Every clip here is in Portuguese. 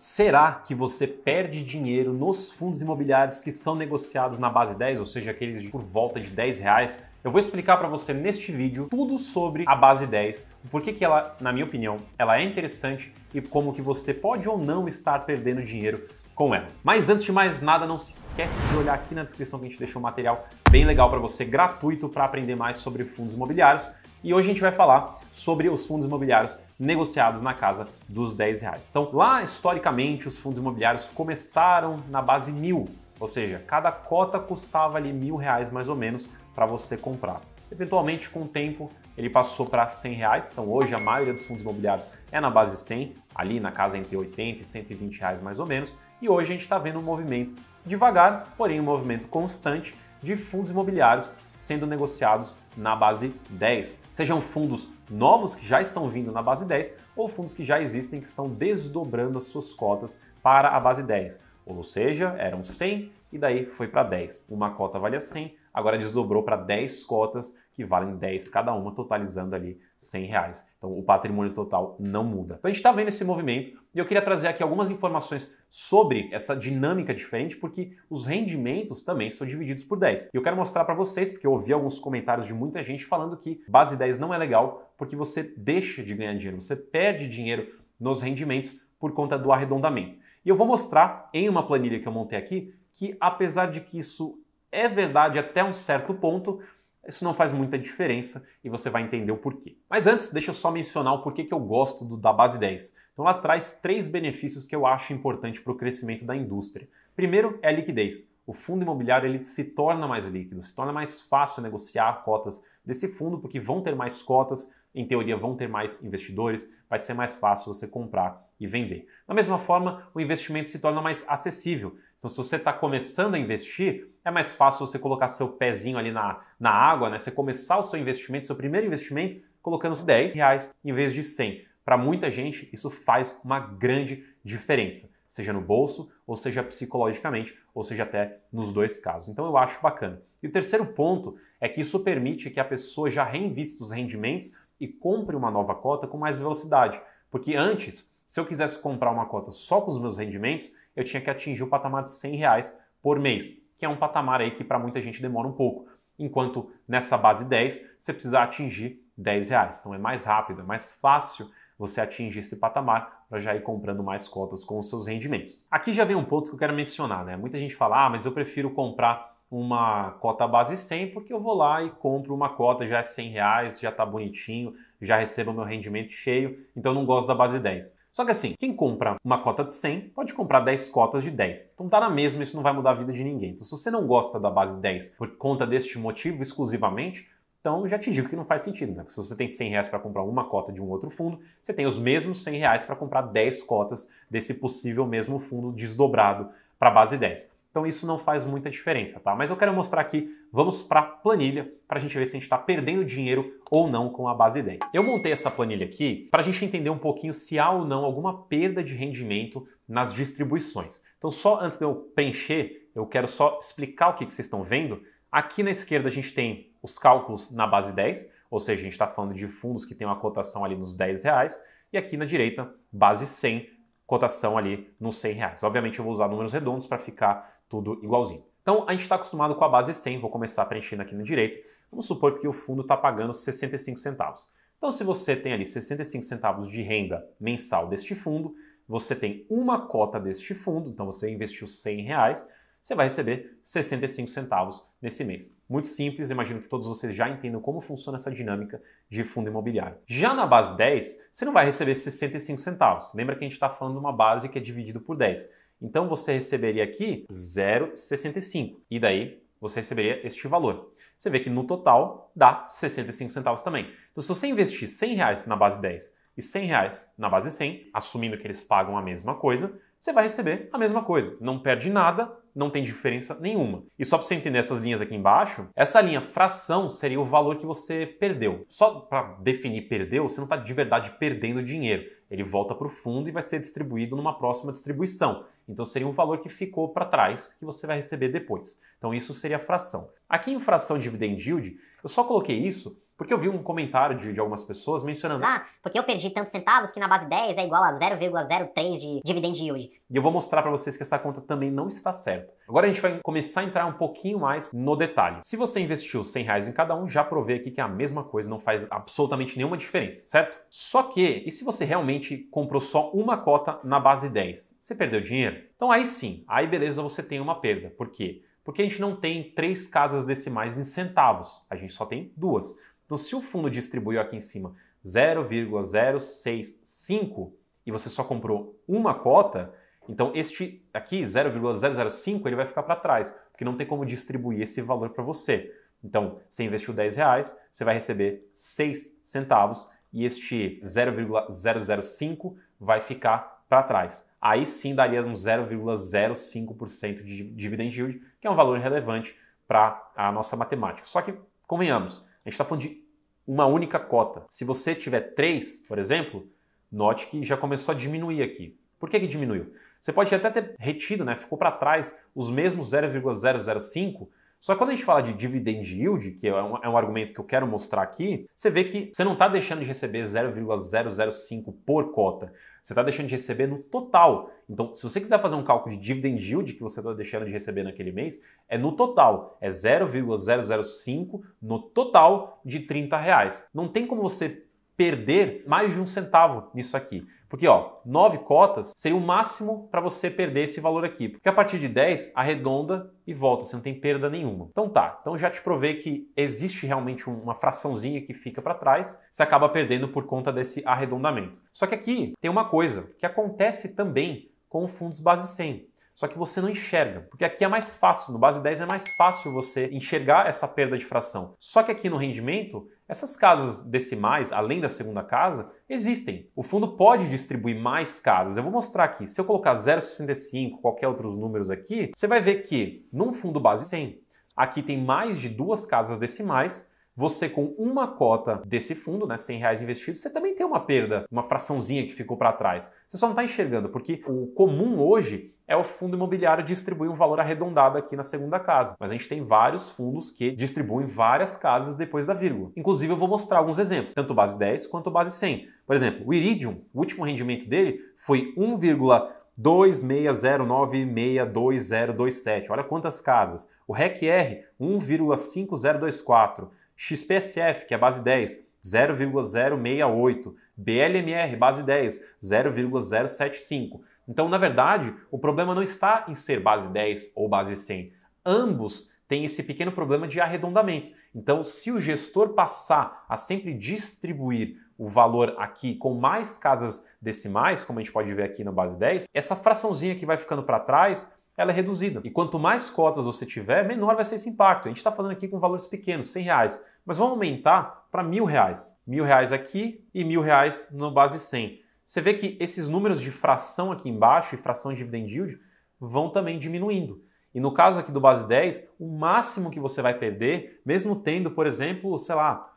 Será que você perde dinheiro nos fundos imobiliários que são negociados na base 10, ou seja, aqueles de por volta de 10 reais? Eu vou explicar para você neste vídeo tudo sobre a base 10, por que ela, na minha opinião, ela é interessante e como que você pode ou não estar perdendo dinheiro com ela. Mas antes de mais nada, não se esquece de olhar aqui na descrição que a gente deixou um material bem legal para você, gratuito, para aprender mais sobre fundos imobiliários. E hoje a gente vai falar sobre os fundos imobiliários negociados na casa dos 10 reais. Então, lá historicamente, os fundos imobiliários começaram na base mil, ou seja, cada cota custava ali mil reais mais ou menos para você comprar. Eventualmente, com o tempo, ele passou para 100 reais. Então, hoje, a maioria dos fundos imobiliários é na base 100, ali na casa entre 80 e 120 reais mais ou menos. E hoje a gente está vendo um movimento devagar, porém um movimento constante de fundos imobiliários sendo negociados na base 10. Sejam fundos novos que já estão vindo na base 10 ou fundos que já existem que estão desdobrando as suas cotas para a base 10. Ou seja, eram 100 e daí foi para 10. Uma cota valia 100, agora desdobrou para 10 cotas que valem 10 cada uma, totalizando ali 100 reais. Então o patrimônio total não muda. Então a gente está vendo esse movimento e eu queria trazer aqui algumas informações sobre essa dinâmica diferente, porque os rendimentos também são divididos por 10. E eu quero mostrar para vocês, porque eu ouvi alguns comentários de muita gente falando que base 10 não é legal, porque você deixa de ganhar dinheiro, você perde dinheiro nos rendimentos por conta do arredondamento. E eu vou mostrar em uma planilha que eu montei aqui que apesar de que isso é verdade até um certo ponto, isso não faz muita diferença e você vai entender o porquê. Mas antes, deixa eu só mencionar o porquê que eu gosto do, da base 10. Então ela traz três benefícios que eu acho importante para o crescimento da indústria. Primeiro é a liquidez. O fundo imobiliário ele se torna mais líquido, se torna mais fácil negociar cotas desse fundo, porque vão ter mais cotas, em teoria vão ter mais investidores, vai ser mais fácil você comprar e vender. Da mesma forma, o investimento se torna mais acessível. Então, se você está começando a investir, é mais fácil você colocar seu pezinho ali na, na água, né? Você começar o seu investimento, seu primeiro investimento, colocando os 10 reais em vez de 100. Para muita gente, isso faz uma grande diferença, seja no bolso, ou seja psicologicamente, ou seja até nos dois casos. Então, eu acho bacana. E o terceiro ponto é que isso permite que a pessoa já reinvista os rendimentos e compre uma nova cota com mais velocidade. Porque antes, se eu quisesse comprar uma cota só com os meus rendimentos, eu tinha que atingir o patamar de 100 reais por mês, que é um patamar aí que para muita gente demora um pouco. Enquanto nessa base 10, você precisa atingir 10 reais. Então é mais rápido, é mais fácil você atingir esse patamar para já ir comprando mais cotas com os seus rendimentos. Aqui já vem um ponto que eu quero mencionar, né? Muita gente fala, ah, mas eu prefiro comprar uma cota base 100 porque eu vou lá e compro uma cota, já é 100 reais, já está bonitinho, já recebo meu rendimento cheio, então não gosto da base 10. Só que assim, quem compra uma cota de 100 pode comprar 10 cotas de 10. Então tá na mesma, isso não vai mudar a vida de ninguém. Então se você não gosta da base 10 por conta deste motivo exclusivamente, então já te digo que não faz sentido, né? Porque se você tem 100 reais para comprar uma cota de um outro fundo, você tem os mesmos 100 reais para comprar 10 cotas desse possível mesmo fundo desdobrado para a base 10. Então isso não faz muita diferença, tá? Mas eu quero mostrar aqui, vamos para a planilha para a gente ver se a gente está perdendo dinheiro ou não com a base 10. Eu montei essa planilha aqui para a gente entender um pouquinho se há ou não alguma perda de rendimento nas distribuições. Então só antes de eu preencher, eu quero só explicar o que, que vocês estão vendo. Aqui na esquerda a gente tem os cálculos na base 10, ou seja, a gente está falando de fundos que tem uma cotação ali nos 10 reais, e aqui na direita, base 100, cotação ali nos 100 reais. Obviamente eu vou usar números redondos para ficar tudo igualzinho. Então a gente está acostumado com a base 100, vou começar preenchendo aqui na direita. Vamos supor que o fundo está pagando 65 centavos. Então, se você tem ali 65 centavos de renda mensal deste fundo, você tem uma cota deste fundo, então você investiu 100 reais, você vai receber 65 centavos nesse mês. Muito simples, imagino que todos vocês já entendam como funciona essa dinâmica de fundo imobiliário. Já na base 10, você não vai receber 65 centavos. Lembra que a gente está falando de uma base que é dividida por 10. Então você receberia aqui 0,65 e daí você receberia este valor. Você vê que no total dá 65 centavos também. Então se você investir 100 reais na base 10 e 100 reais na base 100, assumindo que eles pagam a mesma coisa, você vai receber a mesma coisa. Não perde nada, não tem diferença nenhuma. E só para você entender essas linhas aqui embaixo, essa linha fração seria o valor que você perdeu. Só para definir perdeu, você não está de verdade perdendo dinheiro ele volta para o fundo e vai ser distribuído numa próxima distribuição. Então seria um valor que ficou para trás que você vai receber depois. Então isso seria a fração. Aqui em fração dividend yield, eu só coloquei isso porque eu vi um comentário de, de algumas pessoas mencionando. Ah, porque eu perdi tantos centavos que na base 10 é igual a 0,03 de dividend yield. E eu vou mostrar para vocês que essa conta também não está certa. Agora a gente vai começar a entrar um pouquinho mais no detalhe. Se você investiu 100 reais em cada um, já provei aqui que é a mesma coisa, não faz absolutamente nenhuma diferença, certo? Só que, e se você realmente comprou só uma cota na base 10? Você perdeu dinheiro? Então aí sim, aí beleza, você tem uma perda. Por quê? Porque a gente não tem três casas decimais em centavos, a gente só tem duas. Então, se o fundo distribuiu aqui em cima 0,065 e você só comprou uma cota, então este aqui, 0,005, ele vai ficar para trás, porque não tem como distribuir esse valor para você. Então, você investiu 10 reais, você vai receber 6 centavos e este 0,005 vai ficar para trás. Aí sim daria um 0,05% de dividend yield, que é um valor relevante para a nossa matemática. Só que, convenhamos, a gente está falando de uma única cota. Se você tiver três, por exemplo, note que já começou a diminuir aqui. Por que, que diminuiu? Você pode até ter retido, né? ficou para trás os mesmos 0,005 só que quando a gente fala de dividend yield, que é um, é um argumento que eu quero mostrar aqui, você vê que você não está deixando de receber 0,005 por cota. Você está deixando de receber no total. Então, se você quiser fazer um cálculo de dividend yield que você está deixando de receber naquele mês, é no total. É 0,005 no total de 30 reais. Não tem como você perder mais de um centavo nisso aqui. Porque, ó, 9 cotas seria o máximo para você perder esse valor aqui. Porque a partir de 10, arredonda e volta, você não tem perda nenhuma. Então tá, então já te provei que existe realmente uma fraçãozinha que fica para trás, você acaba perdendo por conta desse arredondamento. Só que aqui tem uma coisa que acontece também com fundos base 100. Só que você não enxerga, porque aqui é mais fácil, no base 10 é mais fácil você enxergar essa perda de fração. Só que aqui no rendimento, essas casas decimais, além da segunda casa, existem. O fundo pode distribuir mais casas. Eu vou mostrar aqui. Se eu colocar 0,65, qualquer outros números aqui, você vai ver que num fundo base 100, aqui tem mais de duas casas decimais você com uma cota desse fundo, né, 100 reais investidos, você também tem uma perda, uma fraçãozinha que ficou para trás. Você só não está enxergando, porque o comum hoje é o fundo imobiliário distribuir um valor arredondado aqui na segunda casa. Mas a gente tem vários fundos que distribuem várias casas depois da vírgula. Inclusive, eu vou mostrar alguns exemplos, tanto base 10 quanto base 100. Por exemplo, o Iridium, o último rendimento dele foi 1,26096227. Olha quantas casas. O REC-R, 1,5024. XPSF, que é base 10, 0,068. BLMR, base 10, 0,075. Então, na verdade, o problema não está em ser base 10 ou base 100. Ambos têm esse pequeno problema de arredondamento. Então, se o gestor passar a sempre distribuir o valor aqui com mais casas decimais, como a gente pode ver aqui na base 10, essa fraçãozinha que vai ficando para trás ela é reduzida. E quanto mais cotas você tiver, menor vai ser esse impacto. A gente está fazendo aqui com valores pequenos, 100 reais, mas vamos aumentar para mil reais. Mil reais aqui e mil reais no base 100. Você vê que esses números de fração aqui embaixo e fração de dividend yield vão também diminuindo. E no caso aqui do base 10, o máximo que você vai perder, mesmo tendo, por exemplo, sei lá,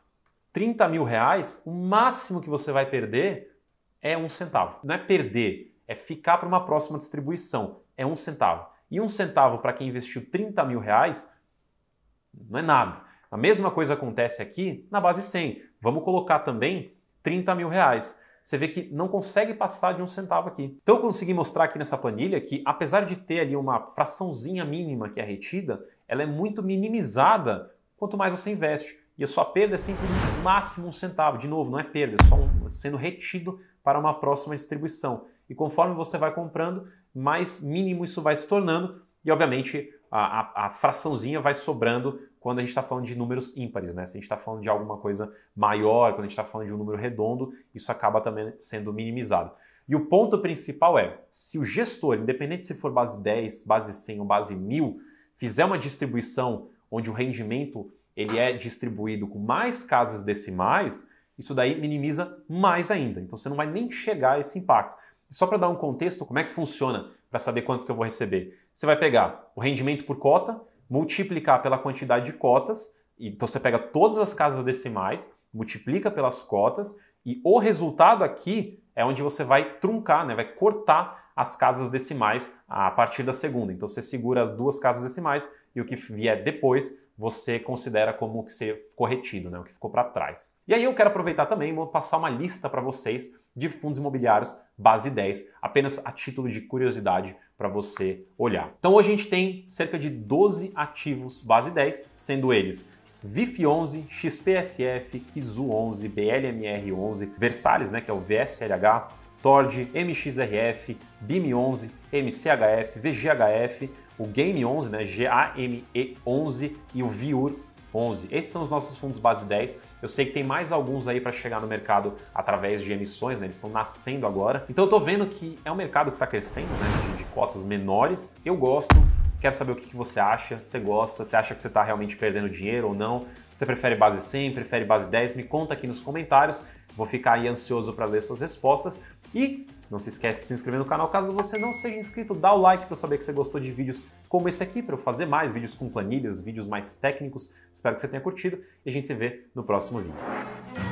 30 mil reais, o máximo que você vai perder é um centavo. Não é perder, é ficar para uma próxima distribuição. É um centavo. E um centavo para quem investiu 30 mil reais não é nada. A mesma coisa acontece aqui na base 100. Vamos colocar também 30 mil reais. Você vê que não consegue passar de um centavo aqui. Então eu consegui mostrar aqui nessa planilha que, apesar de ter ali uma fraçãozinha mínima que é retida, ela é muito minimizada quanto mais você investe. E a sua perda é sempre no máximo um centavo. De novo, não é perda, é só um, sendo retido para uma próxima distribuição. E conforme você vai comprando, mais mínimo isso vai se tornando e, obviamente, a, a, a fraçãozinha vai sobrando quando a gente está falando de números ímpares, né? Se a gente está falando de alguma coisa maior, quando a gente está falando de um número redondo, isso acaba também sendo minimizado. E o ponto principal é, se o gestor, independente se for base 10, base 100 ou base 1000, fizer uma distribuição onde o rendimento ele é distribuído com mais casas decimais, isso daí minimiza mais ainda. Então você não vai nem chegar a esse impacto. Só para dar um contexto, como é que funciona para saber quanto que eu vou receber? Você vai pegar o rendimento por cota, multiplicar pela quantidade de cotas, então você pega todas as casas decimais, multiplica pelas cotas, e o resultado aqui é onde você vai truncar, né? vai cortar as casas decimais a partir da segunda. Então você segura as duas casas decimais e o que vier depois você considera como que ser corretido, né? o que ficou para trás. E aí eu quero aproveitar também vou passar uma lista para vocês de fundos imobiliários base 10, apenas a título de curiosidade para você olhar. Então hoje a gente tem cerca de 12 ativos base 10, sendo eles VIF11, XPSF, Kizu11, BLMR11, Versalhes, né, que é o VSLH, Tord, MXRF, BIM11, MCHF, VGHF, o Game11, né, GAME11 e o VIUR 11. Esses são os nossos fundos base 10. Eu sei que tem mais alguns aí para chegar no mercado através de emissões, né? Eles estão nascendo agora. Então eu tô vendo que é um mercado que está crescendo, né? De, de cotas menores. Eu gosto, Quero saber o que você acha, você gosta, você acha que você está realmente perdendo dinheiro ou não, você prefere base 100, prefere base 10, me conta aqui nos comentários, vou ficar aí ansioso para ler suas respostas. E não se esquece de se inscrever no canal caso você não seja inscrito, dá o like para eu saber que você gostou de vídeos como esse aqui, para eu fazer mais vídeos com planilhas, vídeos mais técnicos. Espero que você tenha curtido e a gente se vê no próximo vídeo.